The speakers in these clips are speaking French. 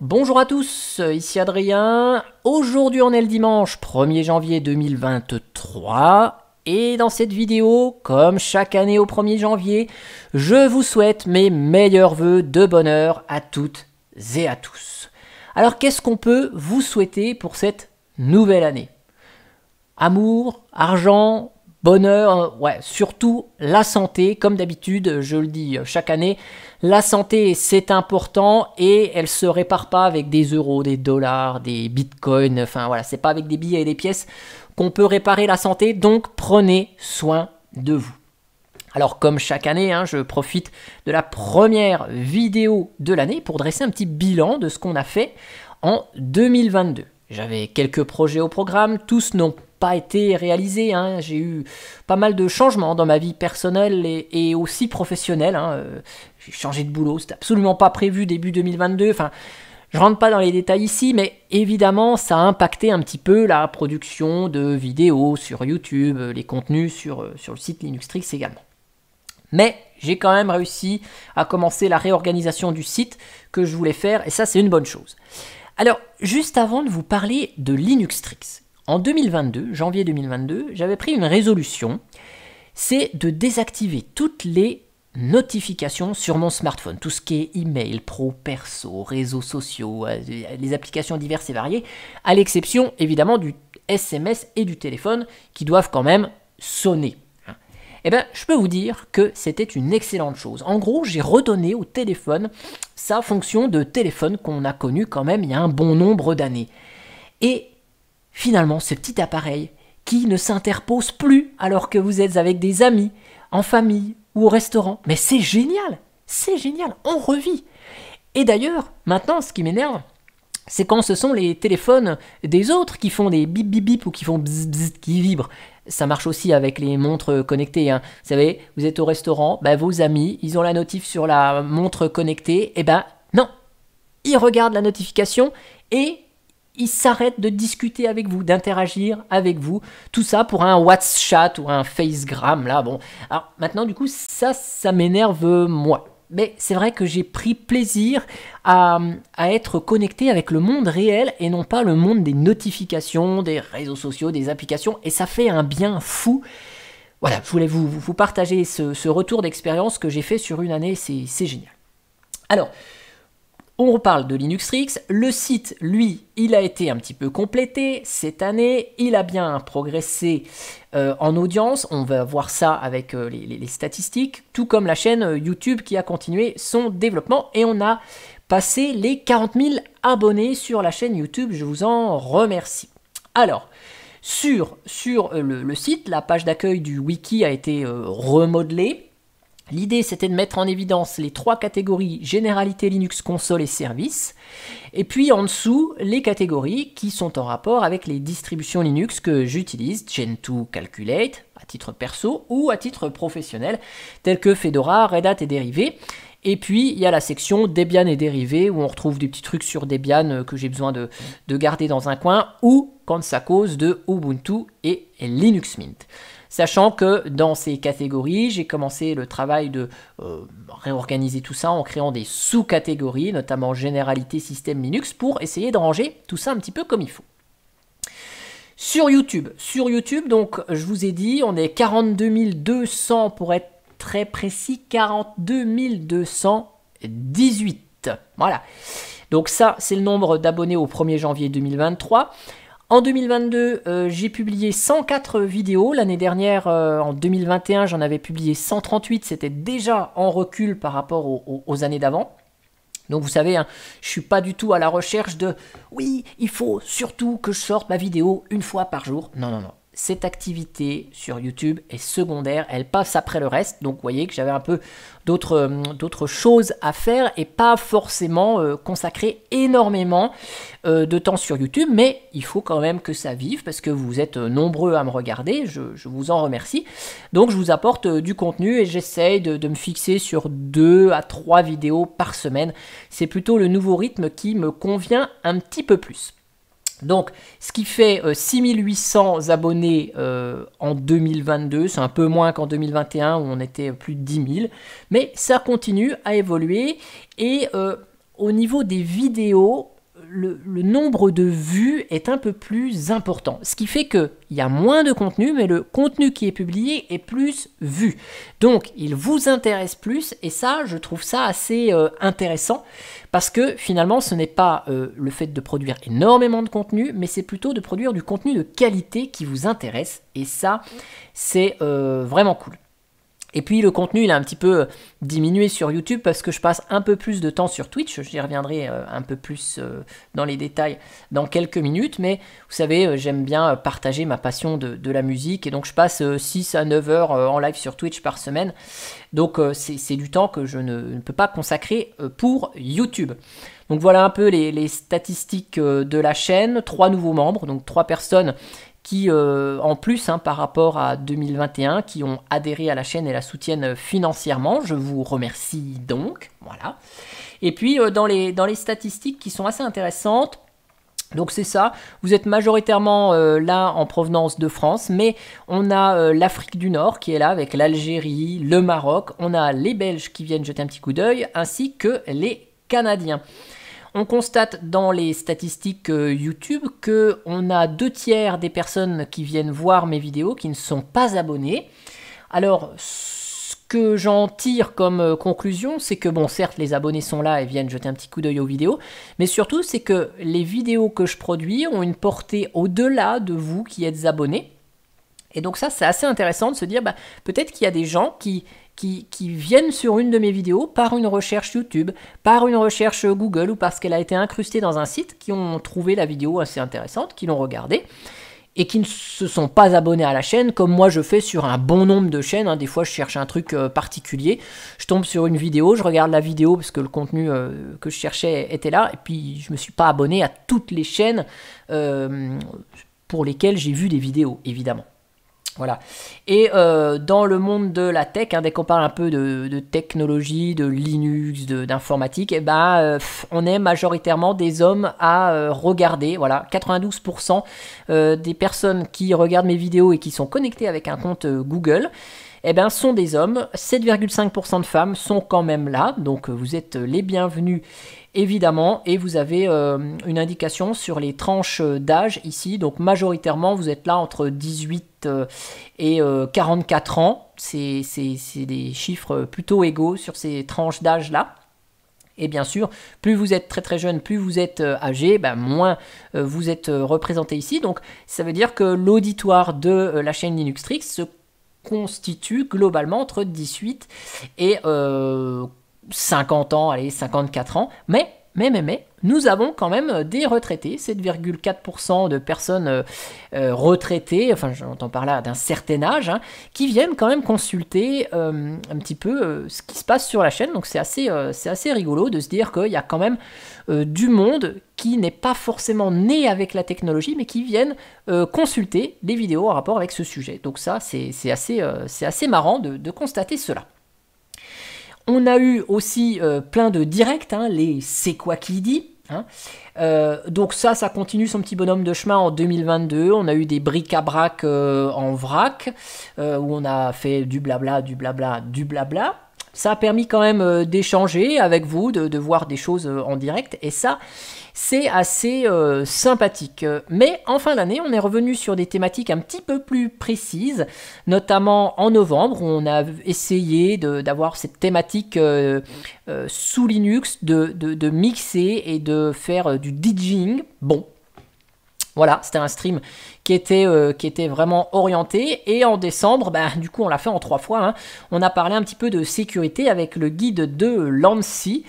Bonjour à tous, ici Adrien. Aujourd'hui on est le dimanche 1er janvier 2023 et dans cette vidéo, comme chaque année au 1er janvier, je vous souhaite mes meilleurs voeux de bonheur à toutes et à tous. Alors qu'est-ce qu'on peut vous souhaiter pour cette nouvelle année Amour, argent, bonheur, ouais, surtout la santé, comme d'habitude, je le dis chaque année, la santé c'est important et elle se répare pas avec des euros, des dollars, des bitcoins, enfin voilà, c'est pas avec des billets et des pièces qu'on peut réparer la santé, donc prenez soin de vous. Alors comme chaque année, hein, je profite de la première vidéo de l'année pour dresser un petit bilan de ce qu'on a fait en 2022. J'avais quelques projets au programme, tous non pas été réalisé, hein. J'ai eu pas mal de changements dans ma vie personnelle et, aussi professionnelle. Hein. Euh, j'ai changé de boulot, c'était absolument pas prévu début 2022. Enfin, je rentre pas dans les détails ici, mais évidemment, ça a impacté un petit peu la production de vidéos sur YouTube, les contenus sur, euh, sur le site Linux Linuxtrix également. Mais j'ai quand même réussi à commencer la réorganisation du site que je voulais faire, et ça c'est une bonne chose. Alors, juste avant de vous parler de Linux Tricks en 2022, janvier 2022, j'avais pris une résolution, c'est de désactiver toutes les notifications sur mon smartphone, tout ce qui est email, pro, perso, réseaux sociaux, euh, les applications diverses et variées, à l'exception évidemment du SMS et du téléphone qui doivent quand même sonner. Eh bien, je peux vous dire que c'était une excellente chose. En gros, j'ai redonné au téléphone sa fonction de téléphone qu'on a connue quand même il y a un bon nombre d'années. Et finalement ce petit appareil qui ne s'interpose plus alors que vous êtes avec des amis, en famille ou au restaurant. Mais c'est génial, c'est génial, on revit. Et d'ailleurs, maintenant, ce qui m'énerve, c'est quand ce sont les téléphones des autres qui font des bip bip bip ou qui font qui vibrent. Ça marche aussi avec les montres connectées. Hein. Vous savez, vous êtes au restaurant, bah, vos amis, ils ont la notif sur la montre connectée, et ben non, ils regardent la notification et ils s'arrêtent de discuter avec vous, d'interagir avec vous. Tout ça pour un WhatsApp ou un FaceGram là. Bon, alors maintenant du coup ça, ça m'énerve moi. Mais c'est vrai que j'ai pris plaisir à, être connecté avec le monde réel et non pas le monde des notifications, des réseaux sociaux, des applications. Et ça fait un bien fou. Voilà, je voulais vous, vous partager ce, ce retour d'expérience que j'ai fait sur une année. C'est génial. Alors, on reparle de Linux Tricks, le site, lui, il a été un petit peu complété cette année, il a bien progressé euh, en audience, on va voir ça avec euh, les, statistiques, tout comme la chaîne euh, YouTube qui a continué son développement et on a passé les 40 000 abonnés sur la chaîne YouTube, je vous en remercie. Alors, sur, sur le, site, la page d'accueil du wiki a été remodelée, L'idée, c'était de mettre en évidence les trois catégories généralité Linux, console et service, et puis en dessous, les catégories qui sont en rapport avec les distributions Linux que j'utilise, Gentoo Calculate, à titre perso ou à titre professionnel, telles que Fedora, Red Hat et dérivés. Et puis, il y a la section Debian et dérivés, où on retrouve des petits trucs sur Debian euh, que j'ai besoin de, de garder dans un coin, ou quand ça cause de Ubuntu et Linux Mint. Sachant que dans ces catégories, j'ai commencé le travail de euh, réorganiser tout ça en créant des sous-catégories, notamment généralité système Linux, pour essayer de ranger tout ça un petit peu comme il faut. Sur YouTube, sur YouTube, donc je vous ai dit, on est 42 200 pour être très précis, 42 218. Voilà. Donc ça, c'est le nombre d'abonnés au 1er janvier 2023. En 2022, euh, j'ai publié 104 vidéos. L'année dernière, euh, en 2021, j'en avais publié 138. C'était déjà en recul par rapport aux, années d'avant. Donc vous savez, hein, je suis pas du tout à la recherche de oui, il faut surtout que je sorte ma vidéo une fois par jour. Non, non, non cette activité sur YouTube est secondaire, elle passe après le reste. Donc vous voyez que j'avais un peu d'autres euh, choses à faire et pas forcément euh, consacrer énormément euh, de temps sur YouTube, mais il faut quand même que ça vive parce que vous êtes nombreux à me regarder, je, vous en remercie. Donc je vous apporte du contenu et j'essaye de, me fixer sur deux à trois vidéos par semaine. C'est plutôt le nouveau rythme qui me convient un petit peu plus. Donc, ce qui fait 6800 euh, abonnés euh, en 2022, c'est un peu moins qu'en 2021 où on était plus de 10 000, mais ça continue à évoluer. Et euh, au niveau des vidéos, le, nombre de vues est un peu plus important. Ce qui fait qu'il y a moins de contenu, mais le contenu qui est publié est plus vu. Donc, il vous intéresse plus, et ça, je trouve ça assez euh, intéressant, parce que finalement, ce n'est pas euh, le fait de produire énormément de contenu, mais c'est plutôt de produire du contenu de qualité qui vous intéresse, et ça, c'est euh, vraiment cool. Et puis le contenu, il a un petit peu euh, diminué sur YouTube parce que je passe un peu plus de temps sur Twitch. J'y reviendrai euh, un peu plus euh, dans les détails dans quelques minutes. Mais vous savez, j'aime bien partager ma passion de, la musique. Et donc je passe 6 à 9 heures en live sur Twitch par semaine. Donc c'est du temps que je ne, peux pas consacrer pour YouTube. Donc voilà un peu les, les statistiques de la chaîne. Trois nouveaux membres, donc trois personnes qui, euh, en plus, hein, par rapport à 2021, qui ont adhéré à la chaîne et la soutiennent euh, financièrement. Je vous remercie donc. Voilà. Et puis, euh, dans, les, dans les statistiques qui sont assez intéressantes, donc c'est ça, vous êtes majoritairement là en provenance de France, mais on a l'Afrique du Nord qui est là avec l'Algérie, le Maroc, on a les Belges qui viennent jeter un petit coup d'œil, ainsi que les Canadiens. On constate dans les statistiques euh, YouTube que on a deux tiers des personnes qui viennent voir mes vidéos qui ne sont pas abonnées. Alors, ce que j'en tire comme euh, conclusion, c'est que bon, certes, les abonnés sont là et viennent jeter un petit coup d'œil aux vidéos, mais surtout, c'est que les vidéos que je produis ont une portée au-delà de vous qui êtes abonnés. Et donc ça, c'est assez intéressant de se dire, bah, peut-être qu'il y a des gens qui qui, viennent sur une de mes vidéos par une recherche YouTube, par une recherche Google ou parce qu'elle a été incrustée dans un site, qui ont trouvé la vidéo assez intéressante, qui l'ont regardée et qui ne se sont pas abonnés à la chaîne, comme moi je fais sur un bon nombre de chaînes. Hein. Des fois, je cherche un truc euh, particulier, je tombe sur une vidéo, je regarde la vidéo parce que le contenu euh, que je cherchais était là, et puis je ne me suis pas abonné à toutes les chaînes euh, pour lesquelles j'ai vu des vidéos, évidemment. Voilà. Et euh, dans le monde de la tech, hein, dès qu'on parle un peu de, technologie, de Linux, d'informatique, eh ben, euh, on est majoritairement des hommes à euh, regarder. Voilà, 92% des personnes qui regardent mes vidéos et qui sont connectées avec un compte Google. Eh ben, sont des hommes, 7,5% de femmes sont quand même là, donc vous êtes les bienvenus évidemment, et vous avez euh, une indication sur les tranches d'âge ici. Donc majoritairement, vous êtes là entre 18 euh, et 44 euh, ans. C'est des chiffres plutôt égaux sur ces tranches d'âge-là. Et bien sûr, plus vous êtes très très jeune, plus vous êtes âgé, ben, moins vous êtes représenté ici. Donc ça veut dire que l'auditoire de la chaîne Linux Tricks se constitue globalement entre 18 et 50 ans, allez, 54 ans, mais, mais, mais, mais, nous avons quand même euh, des retraités, 7,4% de personnes euh, euh, retraitées, enfin j'entends par là d'un certain âge, hein, qui viennent quand même consulter un petit peu ce qui se passe sur la chaîne. Donc c'est assez, c'est assez rigolo de se dire qu'il y a quand même du monde qui n'est pas forcément né avec la technologie, mais qui viennent consulter des vidéos en rapport avec ce sujet. Donc ça, c'est assez, c'est assez marrant de constater cela. On a eu aussi euh, plein de directs, hein, les C'est quoi qui dit hein. euh, donc ça, ça continue son petit bonhomme de chemin en 2022. On a eu des bric-à-brac euh, en vrac, où on a fait du blabla, du blabla, du blabla. Ça a permis quand même euh, d'échanger avec vous, de, voir des choses euh, en direct. Et ça, c'est assez euh, sympathique. Mais en fin d'année, on est revenu sur des thématiques un petit peu plus précises, notamment en novembre, où on a essayé d'avoir cette thématique sous Linux, de, de, mixer et de faire du DJing. Bon, voilà, c'était un stream qui était, euh, qui était vraiment orienté. Et en décembre, bah, du coup, on l'a fait en trois fois. Hein. On a parlé un petit peu de sécurité avec le guide de Lancy.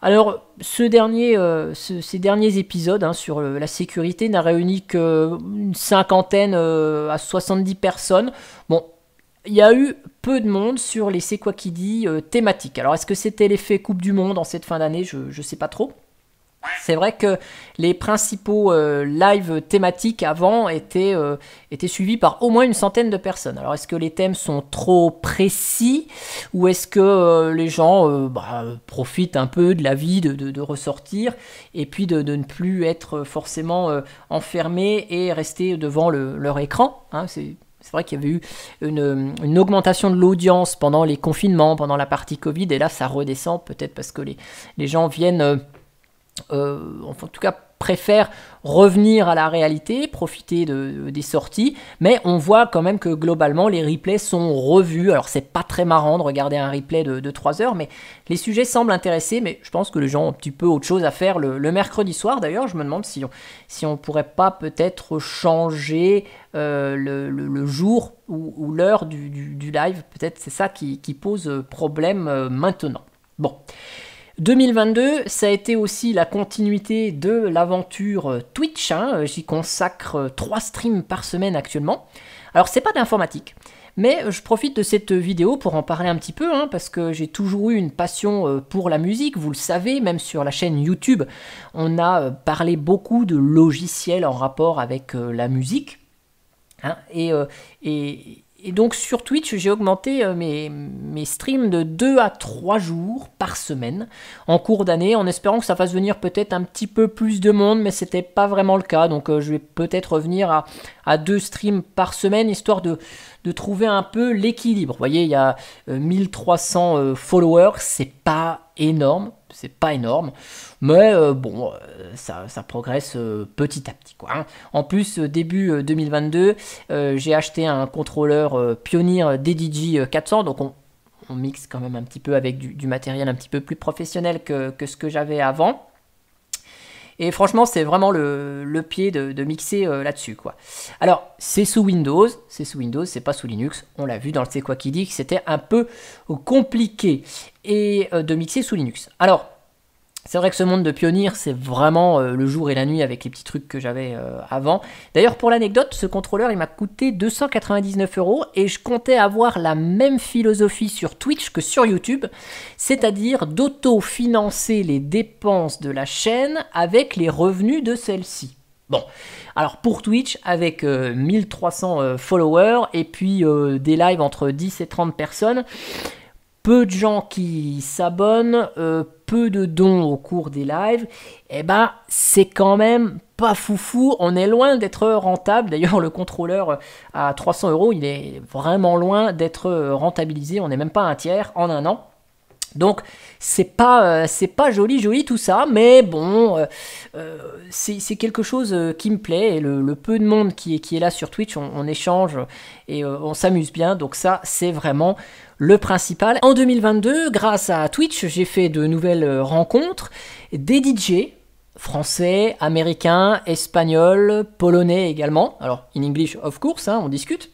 Alors, ce dernier, euh, ces derniers épisodes hein, sur euh, la sécurité n'a réuni qu'une cinquantaine à 70 personnes. Bon, il y a eu peu de monde sur les C'est quoi qui dit thématiques. Alors, est-ce que c'était l'effet Coupe du Monde en cette fin d'année Je ne sais pas trop. C'est vrai que les principaux euh, lives thématiques avant euh, étaient, suivis par au moins une centaine de personnes. Alors est-ce que les thèmes sont trop précis ou est-ce que euh, les gens bah, profitent un peu de la vie, de, ressortir et puis de, ne plus être forcément enfermés et rester devant leur écran hein? C'est vrai qu'il y avait eu une, augmentation de l'audience pendant les confinements, pendant la partie Covid, et là ça redescend peut-être parce que les, les gens viennent euh, enfin, en tout cas préfère revenir à la réalité, profiter de, des sorties, mais on voit quand même que globalement les replays sont revus. Alors c'est pas très marrant de regarder un replay de, de 3 heures, mais les sujets semblent intéressés, mais je pense que les gens ont un petit peu autre chose à faire le, mercredi soir. D'ailleurs, je me demande si on si on pourrait pas peut-être changer euh, le, jour ou, l'heure du, live. Peut-être c'est ça qui, pose problème euh, maintenant. Bon. 2022, ça a été aussi la continuité de l'aventure Twitch. Hein, j'y consacre trois streams par semaine actuellement. Alors, c'est pas d'informatique, mais je profite de cette vidéo pour en parler un petit peu, hein, parce que j'ai toujours eu une passion euh, pour la musique, vous le savez, même sur la chaîne YouTube, on a euh, parlé beaucoup de logiciels en rapport avec euh, la musique. Hein, et, et donc sur Twitch, j'ai augmenté euh, mes, mes, streams de 2 à 3 jours par semaine en cours d'année, en espérant que ça fasse venir peut-être un petit peu plus de monde, mais ce c'était pas vraiment le cas. Donc euh, je vais peut-être revenir à, à, deux streams par semaine, histoire de, de trouver un peu l'équilibre. Vous voyez, il y a 1300 euh, euh, followers, c'est pas énorme, c'est pas énorme, mais euh, bon, ça, progresse petit à petit. Quoi, hein. En plus, début 2022, j'ai acheté un contrôleur Pioneer DDG 400, donc on, mixe quand même un petit peu avec du, matériel un petit peu plus professionnel que, que ce que j'avais avant. Et franchement, c'est vraiment le, pied de, mixer euh, là-dessus. quoi. Alors, c'est sous Windows, c'est sous Windows, c'est pas sous Linux. On l'a vu dans le C'est quoi qui dit que c'était un peu compliqué et, euh, de mixer sous Linux. Alors, c'est vrai que ce monde de pionnier, c'est vraiment euh, le jour et la nuit avec les petits trucs que j'avais euh, avant. D'ailleurs, pour l'anecdote, ce contrôleur, il m'a coûté 299 euros et je comptais avoir la même philosophie sur Twitch que sur YouTube, c'est-à-dire d'auto-financer les dépenses de la chaîne avec les revenus de celle-ci. Bon, alors pour Twitch, avec 1300 euh, followers et puis des lives entre 10 et 30 personnes, peu de gens qui s'abonnent de dons au cours des lives, et eh ben c'est quand même pas foufou. On est loin d'être rentable. D'ailleurs, le contrôleur euh, à 300 euros, il est vraiment loin d'être rentabilisé. On n'est même pas un tiers en un an. Donc c'est pas euh, pas joli joli tout ça, mais bon euh, euh, c'est quelque chose qui me plaît et le, peu de monde qui est qui est là sur Twitch, on, échange et on s'amuse bien. Donc ça c'est vraiment le principal. En 2022, grâce à Twitch, j'ai fait de nouvelles rencontres, des DJ français, américains, espagnols, polonais également. Alors in English of course, hein, on discute.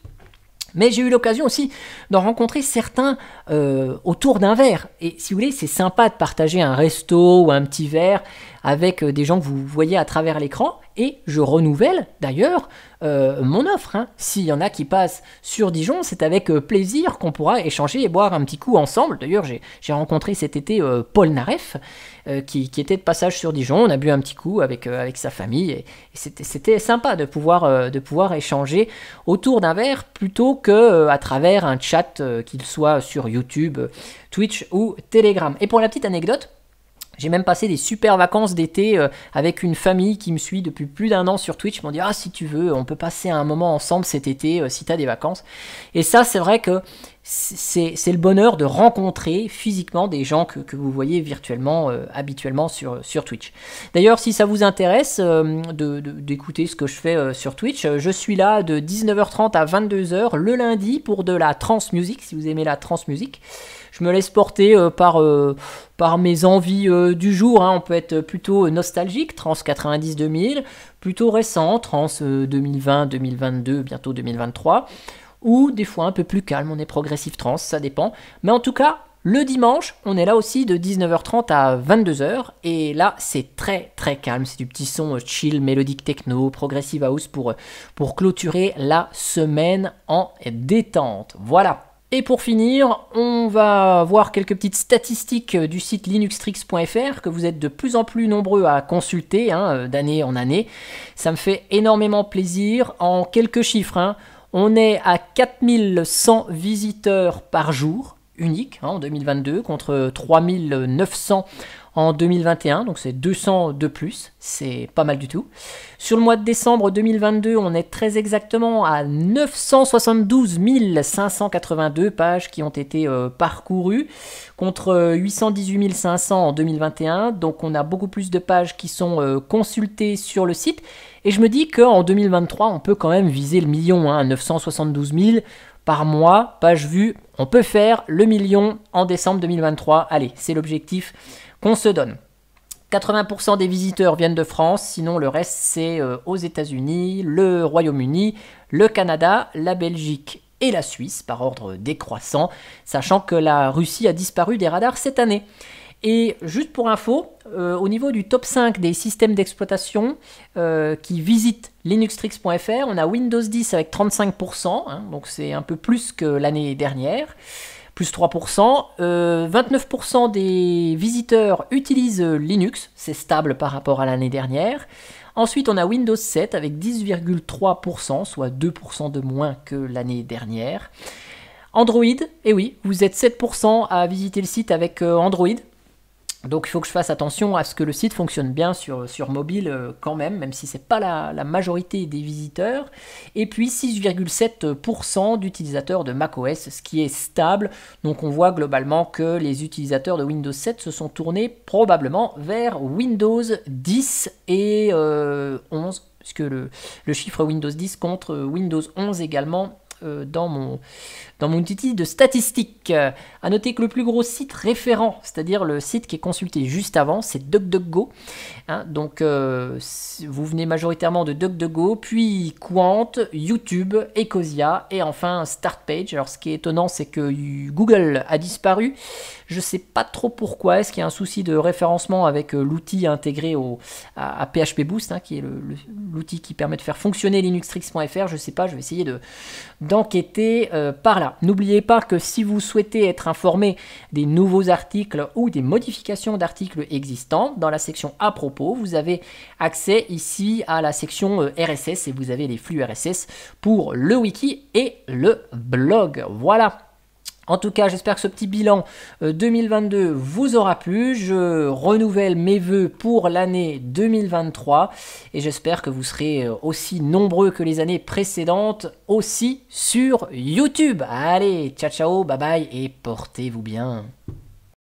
Mais j'ai eu l'occasion aussi d'en rencontrer certains euh, autour d'un verre. Et si vous voulez, c'est sympa de partager un resto ou un petit verre avec euh, des gens que vous voyez à travers l'écran. Et je renouvelle d'ailleurs euh, mon offre. Hein. S'il y en a qui passent sur Dijon, c'est avec euh, plaisir qu'on pourra échanger et boire un petit coup ensemble. D'ailleurs, j'ai rencontré cet été Paul Naref, qui, était de passage sur Dijon. On a bu un petit coup avec, avec sa famille et, c'était sympa de pouvoir, de pouvoir échanger autour d'un verre plutôt que à travers un chat, qu'il soit sur YouTube, Twitch ou Telegram. Et pour la petite anecdote, j'ai même passé des super vacances d'été euh, avec une famille qui me suit depuis plus d'un an sur Twitch. Ils m'ont dit Ah, si tu veux, on peut passer un moment ensemble cet été euh, si tu as des vacances. Et ça, c'est vrai que c'est le bonheur de rencontrer physiquement des gens que, vous voyez virtuellement, euh, habituellement sur, sur Twitch. D'ailleurs, si ça vous intéresse d'écouter ce que je fais sur Twitch, je suis là de 19h30 à 22h le lundi pour de la trans music si vous aimez la trans music je me laisse porter euh, par, euh, par mes envies euh, du jour. Hein. On peut être plutôt nostalgique, trans 90-2000, plutôt récent, trans 2020-2022, bientôt 2023, ou des fois un peu plus calme, on est progressif trans, ça dépend. Mais en tout cas, le dimanche, on est là aussi de 19h30 à 22h, et là c'est très très calme, c'est du petit son chill, mélodique techno, progressive house pour, pour clôturer la semaine en détente. Voilà. Et pour finir, on va voir quelques petites statistiques du site linuxtrix.fr que vous êtes de plus en plus nombreux à consulter hein, d'année en année. Ça me fait énormément plaisir. En quelques chiffres, hein, on est à 4100 visiteurs par jour unique hein, en 2022 contre 3900 2021, donc c'est 200 de plus, c'est pas mal du tout. Sur le mois de décembre 2022, on est très exactement à 972 582 pages qui ont été euh, parcourues contre 818 euh, 500 en 2021, donc on a beaucoup plus de pages qui sont euh, consultées sur le site. Et je me dis qu'en 2023, on peut quand même viser le million, 972 hein, 000 par mois, page vue. On peut faire le million en décembre 2023. Allez, c'est l'objectif qu'on se donne. 80% des visiteurs viennent de France, sinon le reste c'est euh, aux États-Unis, le Royaume-Uni, le Canada, la Belgique et la Suisse, par ordre décroissant, sachant que la Russie a disparu des radars cette année. Et juste pour info, euh, au niveau du top 5 des systèmes d'exploitation euh, qui visitent linuxtrix.fr, on a Windows 10 avec 35%, hein, donc c'est un peu plus que l'année dernière plus 3%. 29% euh, des visiteurs utilisent Linux, c'est stable par rapport à l'année dernière. Ensuite, on a Windows 7 avec 10,3%, soit 2% de moins que l'année dernière. Android, et eh oui, vous êtes 7% à visiter le site avec euh, Android, donc il faut que je fasse attention à ce que le site fonctionne bien sur, sur mobile euh, quand même, même si ce n'est pas la, majorité des visiteurs. Et puis 6,7% d'utilisateurs de macOS, ce qui est stable. Donc on voit globalement que les utilisateurs de Windows 7 se sont tournés probablement vers Windows 10 et 11, euh, puisque le, le chiffre Windows 10 contre Windows 11 également euh, dans, mon, dans mon outil de statistiques. À noter que le plus gros site référent, c'est-à-dire le site qui est consulté juste avant, c'est DuckDuckGo. Hein, donc euh, vous venez majoritairement de DuckDuckGo, puis Quant, YouTube, Ecosia et enfin Startpage. Alors ce qui est étonnant, c'est que Google a disparu. Je ne sais pas trop pourquoi. Est-ce qu'il y a un souci de référencement avec euh, l'outil intégré au, à, PHP Boost, hein, qui est l'outil qui permet de faire fonctionner linuxtrix.fr Je ne sais pas. Je vais essayer de, d'enquêter euh, par là. N'oubliez pas que si vous souhaitez être informé des nouveaux articles ou des modifications d'articles existants, dans la section à propos, vous avez accès ici à la section euh, RSS et vous avez les flux RSS pour le wiki et le blog. Voilà. En tout cas, j'espère que ce petit bilan 2022 euh, vous aura plu. Je renouvelle mes voeux pour l'année 2023 et j'espère que vous serez euh, aussi nombreux que les années précédentes aussi sur YouTube. Allez, ciao ciao, bye bye et portez-vous bien.